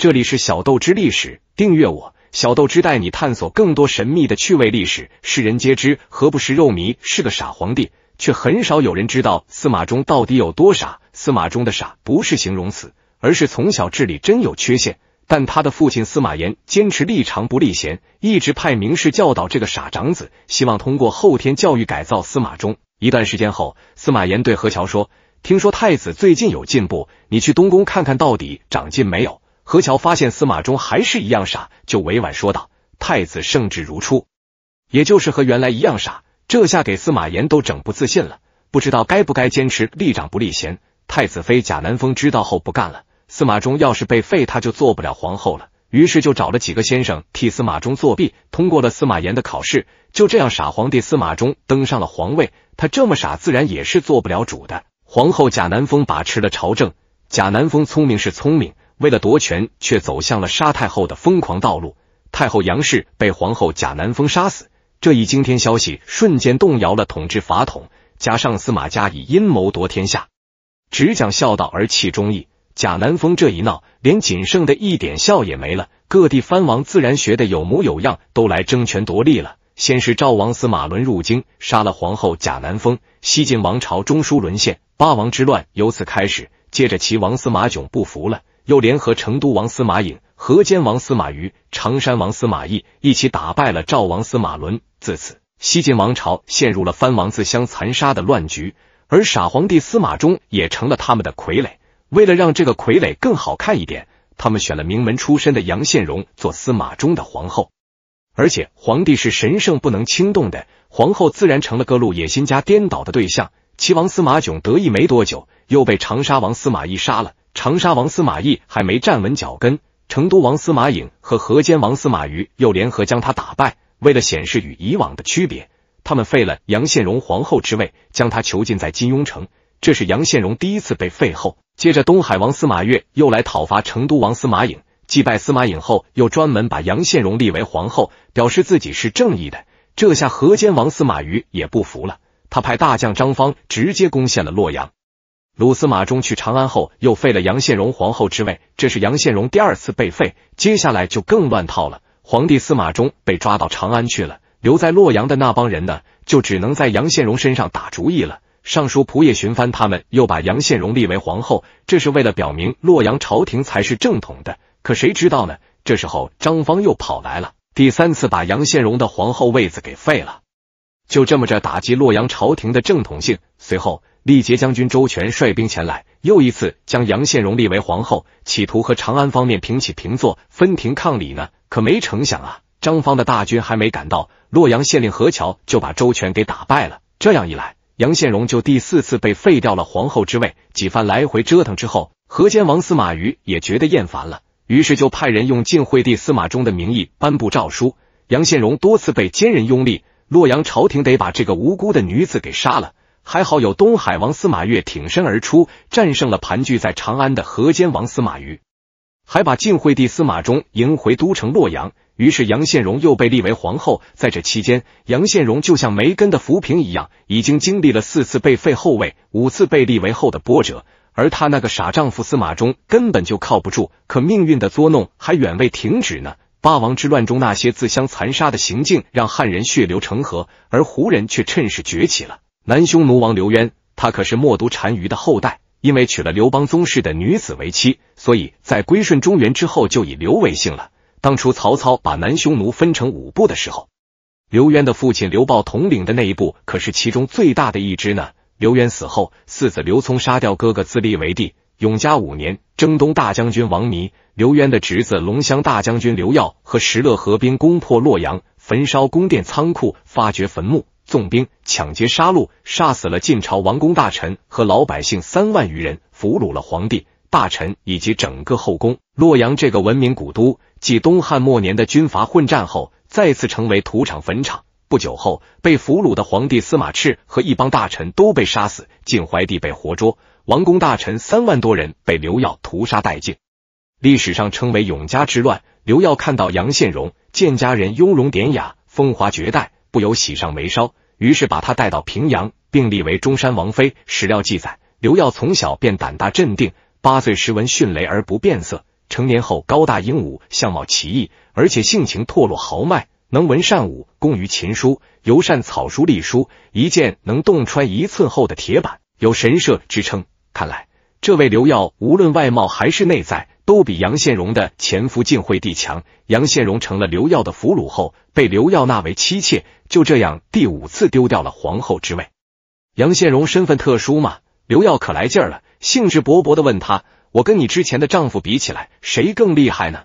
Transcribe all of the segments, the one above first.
这里是小豆之历史，订阅我小豆之带你探索更多神秘的趣味历史。世人皆知何不食肉糜是个傻皇帝，却很少有人知道司马衷到底有多傻。司马衷的傻不是形容词，而是从小智力真有缺陷。但他的父亲司马炎坚持立长不立贤，一直派名士教导这个傻长子，希望通过后天教育改造司马衷。一段时间后，司马炎对何乔说：“听说太子最近有进步，你去东宫看看到底长进没有。”何乔发现司马衷还是一样傻，就委婉说道：“太子圣旨如初，也就是和原来一样傻。”这下给司马炎都整不自信了，不知道该不该坚持立长不立贤。太子妃贾南风知道后不干了，司马衷要是被废，他就做不了皇后了。于是就找了几个先生替司马衷作弊，通过了司马炎的考试。就这样，傻皇帝司马衷登上了皇位。他这么傻，自然也是做不了主的。皇后贾南风把持了朝政。贾南风聪明是聪明。为了夺权，却走向了杀太后的疯狂道路。太后杨氏被皇后贾南风杀死，这一惊天消息瞬间动摇了统治法统。加上司马家以阴谋夺天下，只讲孝道而弃忠义，贾南风这一闹，连仅剩的一点孝也没了。各地藩王自然学得有模有样，都来争权夺利了。先是赵王司马伦入京，杀了皇后贾南风，西晋王朝中枢沦陷，八王之乱由此开始。接着齐王司马炯不服了。又联合成都王司马颖、河间王司马懿、常山王司马懿一起打败了赵王司马伦，自此西晋王朝陷入了藩王自相残杀的乱局，而傻皇帝司马衷也成了他们的傀儡。为了让这个傀儡更好看一点，他们选了名门出身的杨宪荣做司马衷的皇后。而且皇帝是神圣不能轻动的，皇后自然成了各路野心家颠倒的对象。齐王司马炯得意没多久，又被长沙王司马懿杀了。长沙王司马懿还没站稳脚跟，成都王司马颖和河间王司马宇又联合将他打败。为了显示与以往的区别，他们废了杨宪荣皇后之位，将他囚禁在金庸城。这是杨宪荣第一次被废后。接着，东海王司马越又来讨伐成都王司马颖，击败司马颖后，又专门把杨宪荣立为皇后，表示自己是正义的。这下河间王司马宇也不服了，他派大将张方直接攻陷了洛阳。鲁司马忠去长安后，又废了杨宪荣皇后之位，这是杨宪荣第二次被废。接下来就更乱套了，皇帝司马忠被抓到长安去了，留在洛阳的那帮人呢，就只能在杨宪荣身上打主意了。尚书仆射寻藩他们又把杨宪荣立为皇后，这是为了表明洛阳朝廷才是正统的。可谁知道呢？这时候张方又跑来了，第三次把杨宪荣的皇后位子给废了，就这么着打击洛阳朝廷的正统性。随后。历杰将军周全率兵前来，又一次将杨宪荣立为皇后，企图和长安方面平起平坐，分庭抗礼呢。可没成想啊，张方的大军还没赶到，洛阳县令何乔就把周全给打败了。这样一来，杨宪荣就第四次被废掉了皇后之位。几番来回折腾之后，河间王司马懿也觉得厌烦了，于是就派人用晋惠帝司马衷的名义颁布诏书：杨宪荣多次被奸人拥立，洛阳朝廷得把这个无辜的女子给杀了。还好有东海王司马越挺身而出，战胜了盘踞在长安的河间王司马懿，还把晋惠帝司马衷迎回都城洛阳。于是杨宪荣又被立为皇后。在这期间，杨宪荣就像没根的浮萍一样，已经经历了四次被废后位、五次被立为后的波折。而她那个傻丈夫司马衷根本就靠不住。可命运的捉弄还远未停止呢。八王之乱中那些自相残杀的行径，让汉人血流成河，而胡人却趁势崛起了。南匈奴王刘渊，他可是冒读单于的后代，因为娶了刘邦宗室的女子为妻，所以在归顺中原之后就以刘为姓了。当初曹操把南匈奴分成五部的时候，刘渊的父亲刘豹统领的那一部可是其中最大的一支呢。刘渊死后，四子刘聪杀掉哥哥，自立为帝。永嘉五年，征东大将军王弥、刘渊的侄子龙骧大将军刘曜和石勒合兵攻破洛阳，焚烧宫殿仓库，发掘坟墓。纵兵抢劫杀戮，杀死了晋朝王公大臣和老百姓三万余人，俘虏了皇帝、大臣以及整个后宫。洛阳这个文明古都，继东汉末年的军阀混战后，再次成为土场坟场。不久后，被俘虏的皇帝司马炽和一帮大臣都被杀死，晋怀帝被活捉，王公大臣三万多人被刘耀屠杀殆尽，历史上称为永嘉之乱。刘耀看到杨宪荣，见家人雍容典雅，风华绝代。不由喜上眉梢，于是把他带到平阳，并立为中山王妃。史料记载，刘耀从小便胆大镇定，八岁时闻迅雷而不变色。成年后高大英武，相貌奇异，而且性情堕落豪迈，能文善武，工于琴书，尤善草书隶书。一剑能洞穿一寸厚的铁板，有神射之称。看来这位刘耀，无论外貌还是内在。都比杨宪荣的前夫晋惠帝强。杨宪荣成了刘耀的俘虏后，被刘耀纳为妻妾，就这样第五次丢掉了皇后之位。杨宪荣身份特殊嘛，刘耀可来劲了，兴致勃勃的问他：“我跟你之前的丈夫比起来，谁更厉害呢？”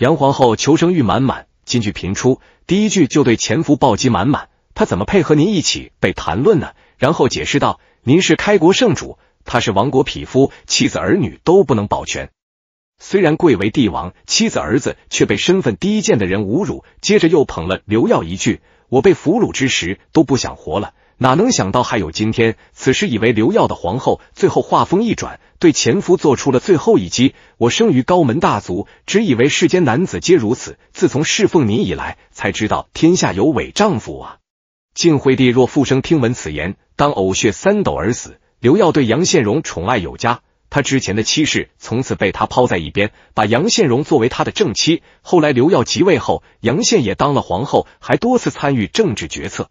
杨皇后求生欲满满，金句频出，第一句就对前夫暴击满满。他怎么配合您一起被谈论呢？然后解释道：“您是开国圣主，他是亡国匹夫，妻子儿女都不能保全。”虽然贵为帝王，妻子儿子却被身份低贱的人侮辱，接着又捧了刘耀一句：“我被俘虏之时都不想活了，哪能想到还有今天？”此时以为刘耀的皇后，最后话锋一转，对前夫做出了最后一击：“我生于高门大族，只以为世间男子皆如此，自从侍奉你以来，才知道天下有伪丈夫啊！”晋惠帝若复生，听闻此言，当呕血三斗而死。刘耀对杨宪荣宠爱有加。他之前的妻室从此被他抛在一边，把杨宪荣作为他的正妻。后来刘耀即位后，杨宪也当了皇后，还多次参与政治决策。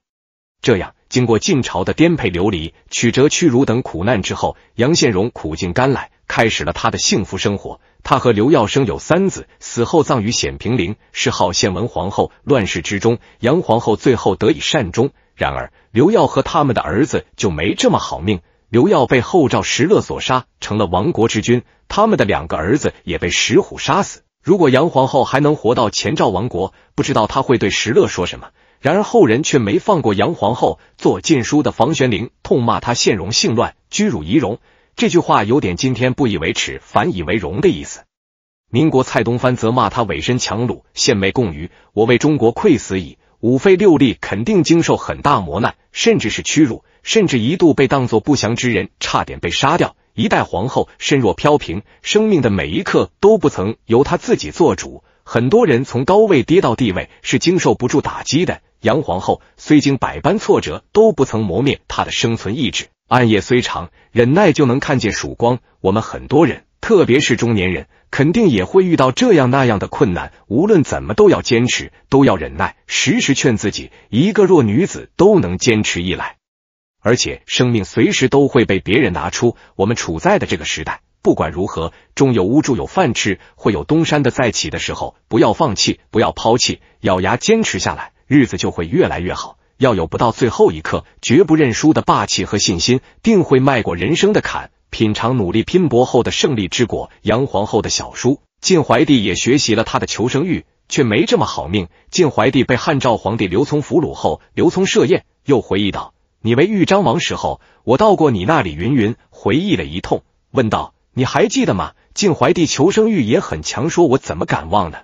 这样，经过晋朝的颠沛流离、曲折屈辱等苦难之后，杨宪荣苦尽甘来，开始了他的幸福生活。他和刘耀生有三子，死后葬于显平陵，谥号宪文皇后。乱世之中，杨皇后最后得以善终。然而，刘耀和他们的儿子就没这么好命。刘耀被后赵石勒所杀，成了亡国之君。他们的两个儿子也被石虎杀死。如果杨皇后还能活到前赵王国，不知道她会对石勒说什么。然而后人却没放过杨皇后，做禁书的房玄龄痛骂他献荣性乱，居辱仪容。这句话有点今天不以为耻，反以为荣的意思。民国蔡东藩则骂他委身强虏，献媚共余，我为中国愧死矣。五废六立，肯定经受很大磨难，甚至是屈辱，甚至一度被当作不祥之人，差点被杀掉。一代皇后身若飘萍，生命的每一刻都不曾由她自己做主。很多人从高位跌到地位，是经受不住打击的。杨皇后虽经百般挫折，都不曾磨灭她的生存意志。暗夜虽长，忍耐就能看见曙光。我们很多人。特别是中年人，肯定也会遇到这样那样的困难，无论怎么都要坚持，都要忍耐，时时劝自己，一个弱女子都能坚持一来，而且生命随时都会被别人拿出。我们处在的这个时代，不管如何，终有屋住有饭吃，会有东山的再起的时候。不要放弃，不要抛弃，咬牙坚持下来，日子就会越来越好。要有不到最后一刻绝不认输的霸气和信心，定会迈过人生的坎。品尝努力拼搏后的胜利之果，杨皇后的小叔晋怀帝也学习了他的求生欲，却没这么好命。晋怀帝被汉昭皇帝刘聪俘虏后，刘聪设宴，又回忆道：“你为豫章王时候，我到过你那里。”云云回忆了一通，问道：“你还记得吗？”晋怀帝求生欲也很强，说我怎么敢忘呢？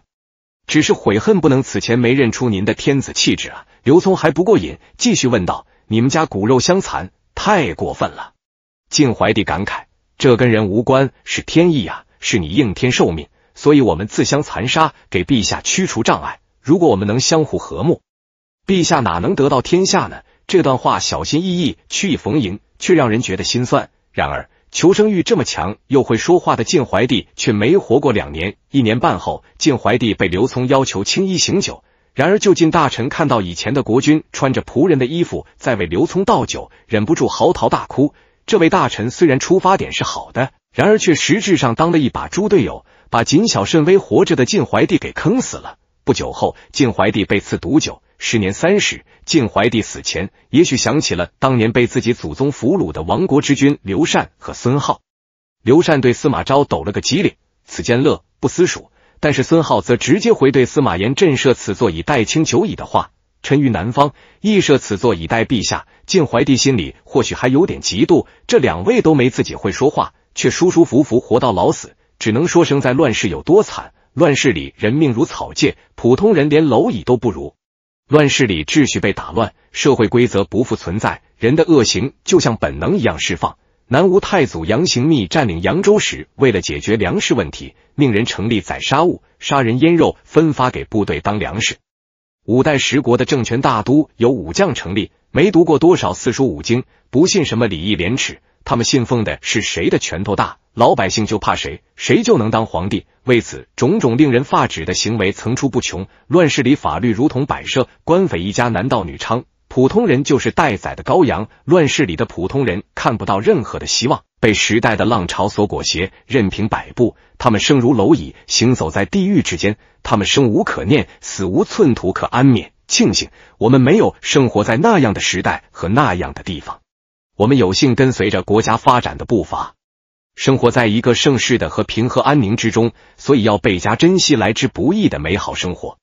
只是悔恨不能此前没认出您的天子气质啊！刘聪还不过瘾，继续问道：“你们家骨肉相残，太过分了。”晋怀帝感慨：“这跟人无关，是天意啊！是你应天受命，所以我们自相残杀，给陛下驱除障碍。如果我们能相互和睦，陛下哪能得到天下呢？”这段话小心翼翼，曲意逢迎，却让人觉得心酸。然而，求生欲这么强，又会说话的晋怀帝却没活过两年。一年半后，晋怀帝被刘聪要求青衣醒酒，然而就近大臣看到以前的国君穿着仆人的衣服在为刘聪倒酒，忍不住嚎啕大哭。这位大臣虽然出发点是好的，然而却实质上当了一把猪队友，把谨小慎微活着的晋怀帝给坑死了。不久后，晋怀帝被赐毒酒，时年三十。晋怀帝死前，也许想起了当年被自己祖宗俘虏的亡国之君刘禅和孙浩。刘禅对司马昭抖了个机灵，此间乐不思蜀；但是孙浩则直接回对司马炎震慑此座以待清久矣的话。臣于南方，亦设此座以待陛下。晋怀帝心里或许还有点嫉妒，这两位都没自己会说话，却舒舒服服活到老死，只能说生在乱世有多惨。乱世里人命如草芥，普通人连蝼蚁都不如。乱世里秩序被打乱，社会规则不复存在，人的恶行就像本能一样释放。南吴太祖杨行密占领扬州时，为了解决粮食问题，命人成立宰杀务，杀人腌肉分发给部队当粮食。五代十国的政权大都有武将成立，没读过多少四书五经，不信什么礼义廉耻，他们信奉的是谁的拳头大，老百姓就怕谁，谁就能当皇帝。为此，种种令人发指的行为层出不穷。乱世里，法律如同摆设，官匪一家，男盗女娼，普通人就是待宰的羔羊。乱世里的普通人看不到任何的希望。被时代的浪潮所裹挟，任凭摆布，他们生如蝼蚁，行走在地狱之间，他们生无可念，死无寸土可安眠。庆幸我们没有生活在那样的时代和那样的地方，我们有幸跟随着国家发展的步伐，生活在一个盛世的和平和安宁之中，所以要倍加珍惜来之不易的美好生活。